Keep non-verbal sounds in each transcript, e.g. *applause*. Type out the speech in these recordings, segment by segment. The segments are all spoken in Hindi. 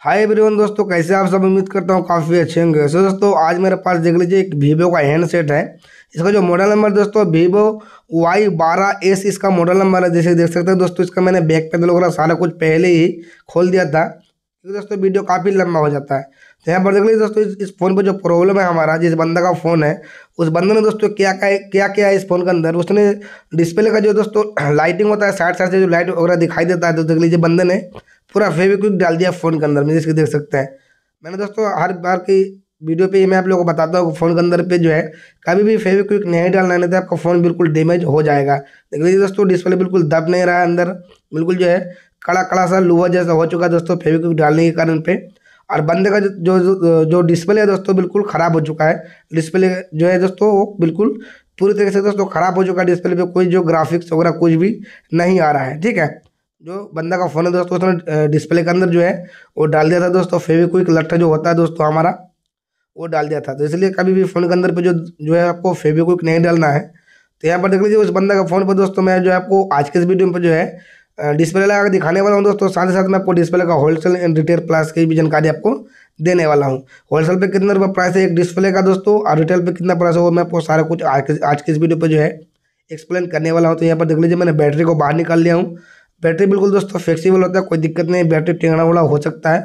हाय एवरीवन दोस्तों कैसे आप सब उम्मीद करता हूँ काफ़ी अच्छे होंगे सो दोस्तों आज मेरे पास देख लीजिए एक वीवो का हैंडसेट है इसका जो मॉडल नंबर दोस्तों वीवो वाई बारह एस इसका मॉडल नंबर है जैसे देख सकते हैं दोस्तों इसका मैंने बैक पे वगैरह सारा कुछ पहले ही खोल दिया था क्योंकि तो दोस्तों वीडियो काफ़ी लंबा हो जाता है तो यहाँ पर देख लीजिए दोस्तों इस फ़ोन पर जो प्रॉब्लम है हमारा जिस बंदा का फ़ोन है उस बंदे ने दोस्तों क्या क्या क्या क्या है इस फ़ोन के अंदर उसने डिस्प्ले का जो दोस्तों लाइटिंग *clears throat* होता है साइड साइड से जो लाइट वगैरह दिखाई देता है तो देख लीजिए बंदे ने पूरा फेविक्विक डाल दिया फ़ोन के अंदर में जिसके देख सकते हैं मैंने दोस्तों हर बार की वीडियो पे मैं आप लोगों को बताता हूँ फ़ोन के अंदर पे जो है कभी भी फेविक्विक नहीं डालना नहीं तो आपका फ़ोन बिल्कुल डैमेज हो जाएगा देख लीजिए दोस्तों डिस्प्ले बिल्कुल दब नहीं रहा है अंदर बिल्कुल जो है कड़ा कड़ा सा लोहा जैसा हो चुका है दोस्तों फेविक्विक डालने के कारण पे और बंदे का जो जो, जो डिस्प्ले है दोस्तों बिल्कुल ख़राब हो चुका है डिस्प्ले जो है दोस्तों वो बिल्कुल पूरी तरीके से दोस्तों ख़राब हो चुका है डिस्प्ले पे कोई जो ग्राफिक्स वगैरह कुछ भी नहीं आ रहा है ठीक है जो बंदा का फ़ोन है दोस्तों उसने डिस्प्ले के अंदर जो है वो डाल दिया था दोस्तों फेविक्विक लट्ठा जो होता है दोस्तों हमारा वो डाल दिया था तो इसलिए कभी भी फ़ोन के अंदर पे जो जो है आपको फेविक्विक नहीं डालना है तो यहाँ पर देख लीजिए उस बंदा का फ़ोन पर दोस्तों मैं जो है आपको आज के इस वीडियो में जो है डिस्प्ले लगा के दिखाने वाला हूँ दोस्तों साथ ही साथ मैं आपको डिस्प्ले का होलसेल एंड रिटेल प्राइस की भी जानकारी आपको देने वाला हूँ होलसेल पर कितना रुपये प्राइस है एक डिस्प्ले का दोस्तों और रिटेल पर कितना प्राइस है वो मैं आपको सारा कुछ आज आज के इस वीडियो पर जो है एक्सप्लेन करने वाला हूँ तो यहाँ पर देख लीजिए मैंने बैटरी को बाहर निकाल लिया हूँ बैटरी बिल्कुल दोस्तों फ्लेक्सिबल होता है कोई दिक्कत नहीं बैटरी टेंगड़ा वाला हो सकता है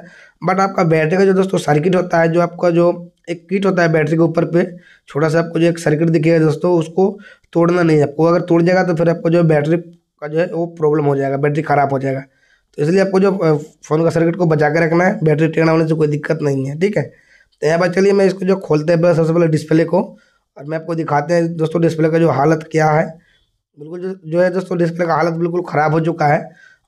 बट आपका बैटरी का जो दोस्तों सर्किट होता है जो आपका जो एक किट होता है बैटरी के ऊपर पे छोटा सा आपको जो एक सर्किट दिखेगा दोस्तों उसको तोड़ना नहीं आपको अगर तोड़ जाएगा तो फिर आपको जो बैटरी का जो है वो प्रॉब्लम हो जाएगा बैटरी ख़राब हो जाएगा तो इसलिए आपको जो फ़ोन का सर्किट को बचा के रखना है बैटरी टेंगड़ा होने से कोई दिक्कत नहीं है ठीक है तो यहाँ पर चलिए मैं इसको जो खोलते हैं सबसे पहले डिस्प्ले को और मैं आपको दिखाते हैं दोस्तों डिस्प्ले का जो हालत क्या है बिल्कुल जो जो है दोस्तों डिस्प्ले का हालत बिल्कुल ख़राब हो चुका है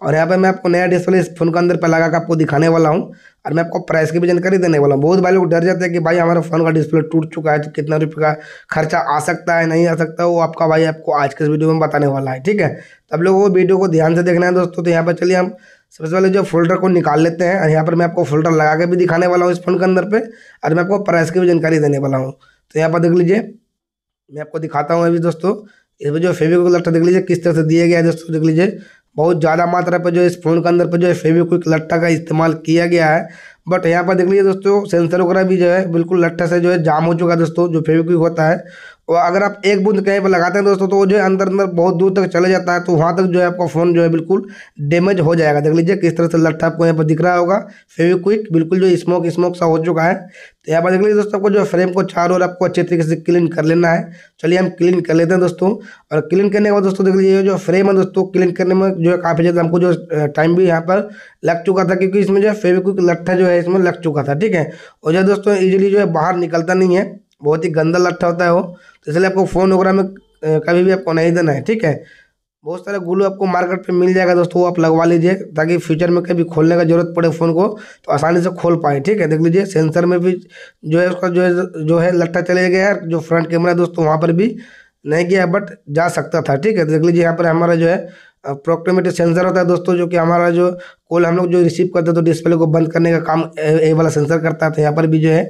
और यहाँ पे मैं आपको नया डिस्प्ले इस फोन के अंदर पर लगा कर आपको दिखाने वाला हूँ और मैं आपको प्राइस की भी जानकारी देने वाला हूँ बहुत भाई लोग डर जाते हैं कि भाई हमारे फ़ोन का डिस्प्ले टूट चुका है तो कितना रुपये का खर्चा आ सकता है नहीं आ सकता वो आपका भाई आपको आज के इस वीडियो में बताने वाला है ठीक है तो आप लोगों को वीडियो को ध्यान से देखना है दोस्तों तो यहाँ पर चलिए हम सबसे पहले जो फोल्डर को निकाल लेते हैं और यहाँ पर मैं आपको फोल्डर लगा के भी दिखाने वाला हूँ इस फोन के अंदर पर और मैं आपको प्राइस की भी जानकारी देने वाला हूँ तो यहाँ पर देख लीजिए मैं आपको दिखाता हूँ अभी दोस्तों इसमें जो फेविक्विक लट्टा देख लीजिए किस तरह से दिया गया है दोस्तों देख लीजिए बहुत ज़्यादा मात्रा पर जो इस फोन के अंदर पर जो है फेविक्विक लट्टा का इस्तेमाल किया गया है बट यहाँ पर देख लीजिए दोस्तों सेंसर वगैरह भी जो है बिल्कुल लट्टा से जो है जाम हो चुका है दोस्तों जो फेविक्विक होता है और अगर आप एक बूंद कहीं पर लगाते हैं दोस्तों तो वो जो है अंदर अंदर बहुत दूर तक चले जाता है तो वहाँ तक जो है आपका फ़ोन जो है बिल्कुल डैमेज हो जाएगा देख लीजिए किस तरह से लट्ठा आपको यहाँ पर दिख रहा होगा फेविक्विक बिल्कुल जो स्मोक स्मोक सा हो चुका है तो यहाँ पर देख लीजिए दोस्तों आपको जो फ्रेम को चार और आपको अच्छे तरीके से क्लीन कर लेना है चलिए हम क्लीन कर लेते हैं दोस्तों और क्लीन करने के बाद दोस्तों देख लीजिए जो फ्रेम है दोस्तों क्लीन करने में जो है काफ़ी ज़्यादा हमको जो टाइम भी यहाँ पर लग चुका था क्योंकि इसमें जो है फेविक्विक लट्ठा जो है इसमें लग चुका था ठीक है और जो दोस्तों ईजिली जो है बाहर निकलता नहीं है बहुत ही गंदा लट्ठा होता है वो तो इसलिए आपको फ़ोन वगैरह में कभी भी आपको नहीं देना है ठीक है बहुत सारे गुलू आपको मार्केट पे मिल जाएगा दोस्तों वो आप लगवा लीजिए ताकि फ्यूचर में कभी खोलने का जरूरत पड़े फ़ोन को तो आसानी से खोल पाए ठीक है देख लीजिए सेंसर में भी जो है उसका जो है जो है लट्ठा चले गया है जो फ्रंट कैमरा है दोस्तों वहाँ पर भी नहीं गया बट जा सकता था ठीक है देख लीजिए यहाँ पर हमारा जो है प्रोक्टोमेटिक सेंसर होता है दोस्तों जो कि हमारा जो कॉल हम लोग जो रिसीव करते हैं तो डिस्प्ले को बंद करने का काम ए वाला सेंसर करता था यहाँ पर भी जो है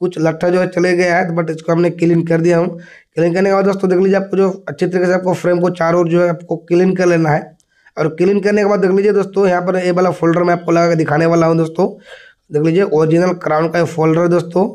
कुछ लट्ठा जो है चले गया है बट इसको हमने क्लीन कर दिया हूँ क्लीन करने के बाद दोस्तों देख लीजिए आपको जो अच्छे तरीके से आपको फ्रेम को चारों ओर जो है आपको क्लीन कर लेना है और क्लीन करने के बाद देख लीजिए दोस्तों यहाँ पर ये वाला फोल्डर मैं आपको लगा के दिखाने वाला हूँ दोस्तों देख लीजिए ओरिजिनल क्राउन का फोल्डर दोस्तों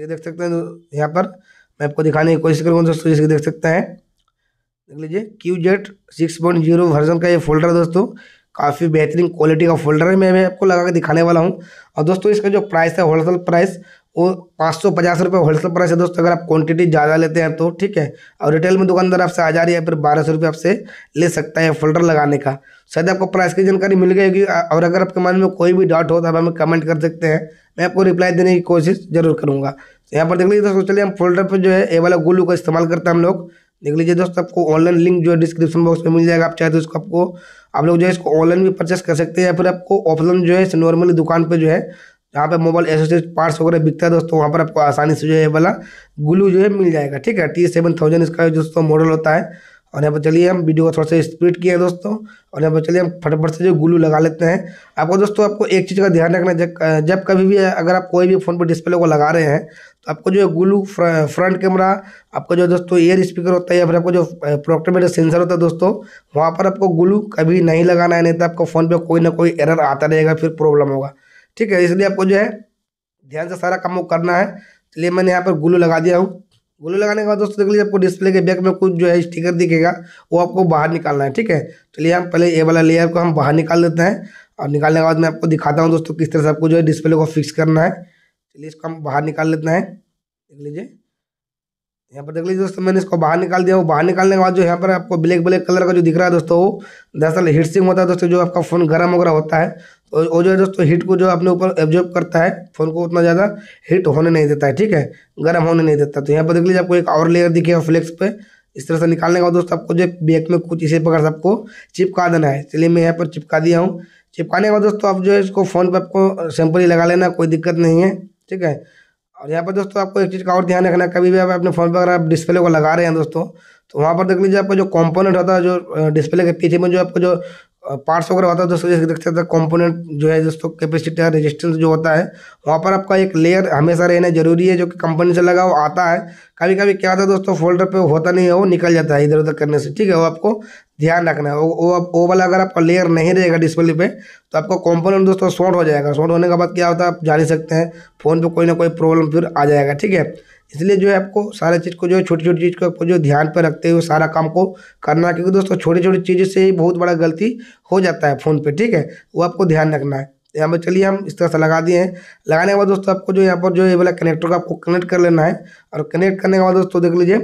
ये देख सकते हैं यहाँ पर मैं आपको दिखाने की कोशिश करूँगा दोस्तों जैसे देख सकते हैं देख लीजिए Q Z six point zero version का ये फोल्डर दोस्तों काफ़ी बेहतरीन क्वालिटी का फोल्डर है मैं मैं आपको लगा के दिखाने वाला हूँ और दोस्तों इसका जो प्राइस है होलसेल प्राइस वो पाँच सौ पचास रुपये होलसेल प्राइस है दोस्तों अगर आप क्वांटिटी ज़्यादा लेते हैं तो ठीक है और रिटेल में दुकानदार आपसे हज़ार या फिर बारह सौ रुपये आपसे ले सकता है फोल्डर लगाने का शायद आपको प्राइस की जानकारी मिल गई और अगर आपके मन में कोई भी डाउट हो तो आप हमें कमेंट कर सकते हैं मैं आपको रिप्लाई देने की कोशिश जरूर करूँगा यहाँ पर देख लीजिए दोस्तों चलिए हम फोल्डर पर जो है ए वाला गुल्लू का इस्तेमाल करते हैं हम लोग देख लीजिए दोस्तों आपको ऑनलाइन लिंक जो है डिस्क्रिप्शन बॉक्स में मिल जाएगा आप चाहे तो उसको आपको आप लोग जो है इसको ऑनलाइन भी परचेस कर सकते हैं या फिर आपको ऑफलाइन जो है नॉर्मली दुकान पर जो है जहाँ पे मोबाइल एसोसिएट पार्ट्स वगैरह बिकता है दोस्तों वहाँ पर आपको आसानी से जो है वाला ग्लू जो है मिल जाएगा ठीक है टी सेवन थाउजेंड इसका दोस्तों मॉडल होता है और यहाँ पर चलिए हम वीडियो को थोड़ा सा स्पीड किया दोस्तों और यहाँ पर चलिए हम फटाफट से जो ग्लू लगा लेते हैं आपको दोस्तों आपको एक चीज़ का ध्यान रखना जब जब कभी भी अगर आप कोई भी फ़ोन पर डिस्प्ले को लगा रहे हैं तो आपको जो ग्लू फ्रंट कैमरा आपका जो दोस्तों एयर स्पीकर होता है या फिर आपको जो प्रोक्टोमेटर सेंसर होता है दोस्तों वहाँ पर आपको ग्लू कभी नहीं लगाना है नहीं तो आपको फ़ोन पर कोई ना कोई एरर आता रहेगा फिर प्रॉब्लम होगा ठीक है इसलिए आपको जो है ध्यान से सारा काम करना है इसलिए मैंने यहाँ पर ग्लू लगा दिया हूँ ग्लू लगाने के बाद दोस्तों देख लीजिए आपको डिस्प्ले के बैक में कुछ जो है स्टिकर दिखेगा वो आपको बाहर निकालना है ठीक है चलिए हम पहले ये वाला लेयर को हम बाहर निकाल देते हैं और निकालने के बाद मैं आपको दिखाता हूँ दोस्तों किस तरह से आपको जो है डिस्प्ले को फिक्स करना है चलिए इसको हम बाहर निकाल लेते हैं देख लीजिए यहाँ पर देख लीजिए दोस्तों मैंने इसको बाहर निकाल दिया वो बाहर निकालने के बाद जो यहाँ पर आपको ब्लैक ब्लैक कलर का जो दिख रहा है दोस्तों वो दरअसल हीट सिंग होता है दोस्तों जो आपका फ़ोन गर्म वगैरह होता है तो वो जो है दोस्तों हीट को जो अपने ऊपर एब्जॉर्ब करता है फ़ोन को उतना ज़्यादा हीट होने नहीं देता है ठीक है गर्म होने नहीं देता तो यहाँ पर देख लीजिए आपको एक और लेयर दिखेगा फ्लेक्स पे इस तरह से निकालने के बाद दोस्तों आपको जो बैक में कुछ इसी प्रकार से आपको चिपका देना है चलिए मैं यहाँ पर चिपका दिया हूँ चिपकाने के बाद दोस्तों आप जो है इसको फ़ोन पर आपको सैंपल ही लगा लेना कोई दिक्कत नहीं है ठीक है और यहाँ पर दोस्तों आपको एक चीज़ का और ध्यान रखना है कभी भी आप अपने फ़ोन पर अगर आप डिस्प्ले को लगा रहे हैं दोस्तों तो वहाँ पर देख लीजिए आपका जो कॉम्पोनेंट होता है जो डिस्प्ले के पीछे में जो आपको जो पार्ट्स वगैरह होता है दोस्तों जैसे देखते हैं कॉम्पोनेंट तो जो है दोस्तों है रजिस्टेंस जो होता है वहाँ पर आपका एक लेयर हमेशा रहना जरूरी है जो कि कंपनी से लगा वो आता है कभी कभी क्या होता है दोस्तों फोल्डर पर होता नहीं है वो निकल जाता है इधर उधर करने से ठीक है वो आपको ध्यान रखना वो वो वो वाला अगर आपका लेयर नहीं रहेगा डिस्प्ले पे तो आपका कंपोनेंट दोस्तों शॉर्ट हो जाएगा शॉर्ट होने के बाद क्या होता है आप जान ही सकते हैं फ़ोन पे कोई ना कोई प्रॉब्लम फिर आ जाएगा ठीक है इसलिए जो है आपको सारे चीज़ को जो है छोटी छोटी चीज़ को आपको जो ध्यान पर रखते हुए सारा काम को करना है क्योंकि दोस्तों छोटी छोटी चीज़ों से ही बहुत बड़ा गलती हो जाता है फ़ोन पर ठीक है वो आपको ध्यान रखना है यहाँ पर चलिए हम इस तरह से लगा दिए हैं लगाने के बाद दोस्तों आपको जो यहाँ पर जो ये वाला कनेक्टर का आपको कनेक्ट कर लेना है और कनेक्ट करने के बाद दोस्तों देख लीजिए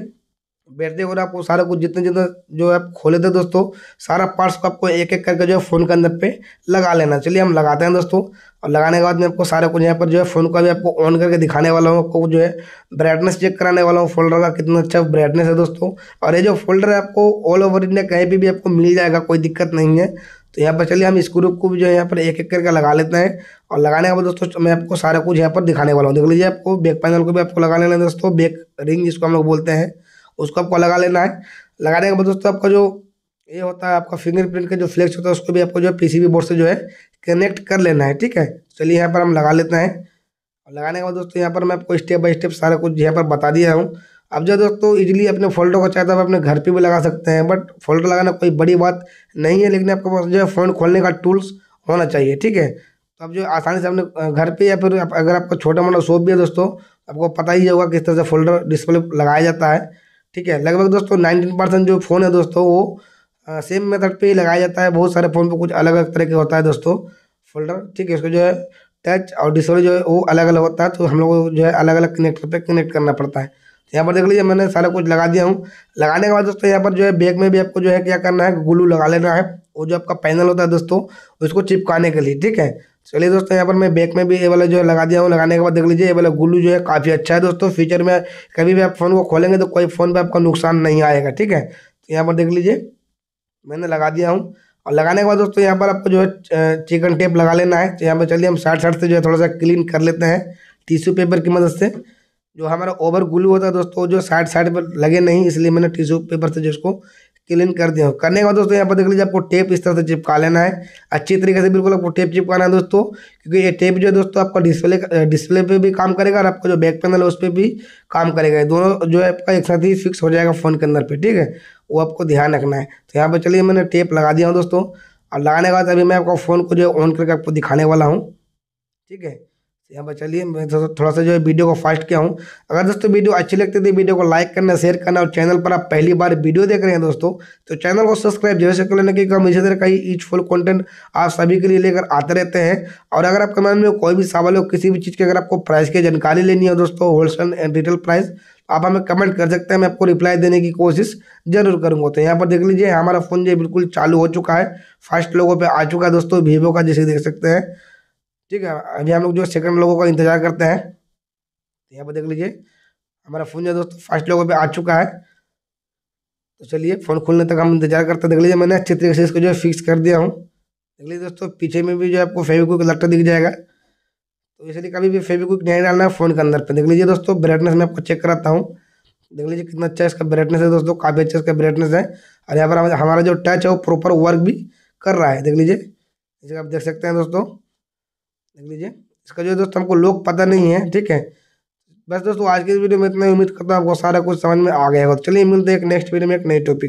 बैठते और आपको सारा कुछ जितने जितना जो आप खोले थे दोस्तों सारा पार्ट्स को आपको एक एक करके जो है फ़ोन के अंदर पे लगा लेना चलिए हम लगाते हैं दोस्तों और लगाने के बाद मैं आपको सारा कुछ यहाँ पर जो है फ़ोन का भी आपको ऑन करके दिखाने वाला हूँ आपको जो है ब्राइटनेस चेक कराने वाला हूँ फोल्डर का कितना अच्छा ब्राइटनेस है दोस्तों और ये जो फोल्डर है आपको ऑल ओवर इंडिया कहीं पर भी आपको मिल जाएगा कोई दिक्कत नहीं है तो यहाँ पर चलिए हम स्क्रू को भी जो है यहाँ पर एक एक करके लगा लेते हैं और लगाने के बाद दोस्तों मैं आपको सारा कुछ यहाँ पर दिखाने वाला हूँ देख लीजिए आपको बैक पैनल को भी आपको लगा लेना है दोस्तों बैक रिंग जिसको हम लोग बोलते हैं उसको आपको लगा लेना है लगाने के बाद दोस्तों आपका जो ये होता है आपका फिंगरप्रिंट का जो फ्लेक्स होता है उसको भी आपको जो है बी बोर्ड से जो है कनेक्ट कर लेना है ठीक है चलिए यहाँ पर हम लगा लेते हैं और लगाने के बाद दोस्तों यहाँ पर मैं आपको स्टेप बाय स्टेप सारा कुछ यहाँ पर बता दिया हूँ अब जो दोस्तों इजीली अपने फोल्डर को चाहे तो आप अपने घर पे भी लगा सकते हैं बट फोल्डर लगाना कोई बड़ी बात नहीं है लेकिन आपके पास जो है फ़ोन खोलने का टूल्स होना चाहिए ठीक है तो अब जो आसानी से अपने घर पे या फिर अगर आपका छोटा मोटा शॉप भी है दोस्तों आपको पता ही होगा किस तरह से फोल्डर डिस्प्ले लगाया जाता है ठीक है लगभग दोस्तों नाइनटीन परसेंट जो फ़ोन है दोस्तों वो सेम मेथड पे ही लगाया जाता है बहुत सारे फ़ोन पे कुछ अलग अलग तरह के होता है दोस्तों फोल्डर ठीक है उसको जो है टच और डिस्प्ले जो है वो अलग अलग होता है तो हम लोग को जो है अलग अलग कनेक्टर पर कनेक्ट करना पड़ता है तो यहाँ पर देख लीजिए मैंने सारा कुछ लगा दिया हूँ लगाने के बाद दोस्तों यहाँ पर जो है बैग में भी आपको जो है क्या करना है ग्लू लगा लेना है वो जो आपका पैनल होता है दोस्तों उसको चिपकाने के लिए ठीक है चलिए दोस्तों यहाँ पर मैं बैक में भी ये वाला जो है लगा दिया हूँ लगाने के बाद देख लीजिए ये वाला गुल्लू जो है काफ़ी अच्छा है दोस्तों फ्यूचर में कभी भी आप फ़ोन को खोलेंगे तो कोई फ़ोन पर आपका नुकसान नहीं आएगा ठीक है तो यहाँ पर देख लीजिए मैंने लगा दिया हूँ और लगाने के बाद दोस्तों यहाँ पर आपको जो है चिकन टेप लगा लेना है तो यहाँ पर चलिए हम साइड साइड से जो है थोड़ा सा क्लीन कर लेते हैं टिश्यू पेपर की मदद से जो हमारा ओवर ग्लू होता है दोस्तों जो साइड साइड पर लगे नहीं इसलिए मैंने टिश्यू पेपर से जो इसको क्लीन कर दिया करने के बाद दोस्तों यहाँ पर देख लीजिए आपको टेप इस तरह से चिपका लेना है अच्छी तरीके से बिल्कुल आपको टेप चिपकाना है दोस्तों क्योंकि ये टेप जो है दोस्तों आपका डिस्प्ले डिस्प्ले पे भी काम करेगा और आपका जो बैक पैनल है उस पर भी काम करेगा दोनों जो है आपका एक साथ ही फिक्स हो जाएगा फ़ोन के अंदर पर ठीक है वो आपको ध्यान रखना है तो यहाँ पर चलिए मैंने टेप लगा दिया हूँ दोस्तों और लगाने के बाद अभी मैं आपका फ़ोन को जो है ऑन करके आपको दिखाने वाला हूँ ठीक है यहाँ पर चलिए मैं थोड़ा सा जो है वीडियो को फास्ट किया हूँ अगर दोस्तों वीडियो अच्छी लगती थी तो वीडियो को लाइक करना शेयर करना और चैनल पर आप पहली बार वीडियो देख रहे हैं दोस्तों तो चैनल को सब्सक्राइब जरूर से कर लेना क्योंकि हम इसी तरह का फुल कॉन्टेंट आप सभी के लिए लेकर आते रहते हैं और अगर आपके मन में कोई भी सवाल हो किसी भी चीज़ की अगर आपको प्राइस की जानकारी लेनी हो दोस्तों होलसेल एंड रिटेल प्राइस आप हमें कमेंट कर सकते हैं मैं आपको रिप्लाई देने की कोशिश जरूर करूंगा तो यहाँ पर देख लीजिए हमारा फ़ोन जो बिल्कुल चालू हो चुका है फर्स्ट लोगों पे आ चुका है दोस्तों वीवो का जैसे देख सकते हैं ठीक है अभी हम लोग जो सेकंड लोगों का इंतजार करते हैं तो यहाँ पर देख लीजिए हमारा फ़ोन जो है दोस्तों फर्स्ट लोगों पे आ चुका है तो चलिए फ़ोन खुलने तक हम इंतजार करते हैं देख लीजिए मैंने अच्छे तरीके से इसको जो है फिक्स कर दिया हूँ देख लीजिए दोस्तों पीछे में भी जो है आपको फेविक्विक लगता दिख जाएगा तो इसलिए कभी भी फेविक्विक नहीं डालना है फ़ोन के अंदर पर देख लीजिए दोस्तों ब्राइटनेस मैं आपको चेक कराता हूँ देख लीजिए कितना अच्छा इसका ब्राइटनेस है दोस्तों काफ़ी अच्छा इसका ब्राइटनेस है और यहाँ पर हमारा जो टच है वो प्रॉपर वर्क भी कर रहा है देख लीजिए जैसे आप देख सकते हैं दोस्तों देख लीजिए इसका जो दोस्त हमको लोग पता नहीं है ठीक है बस दोस्तों आज के वीडियो में इतना उम्मीद करता हूँ आपको सारा कुछ समझ में आ गया होगा चलिए मिलते हैं एक नेक्स्ट वीडियो में एक नई टॉपिक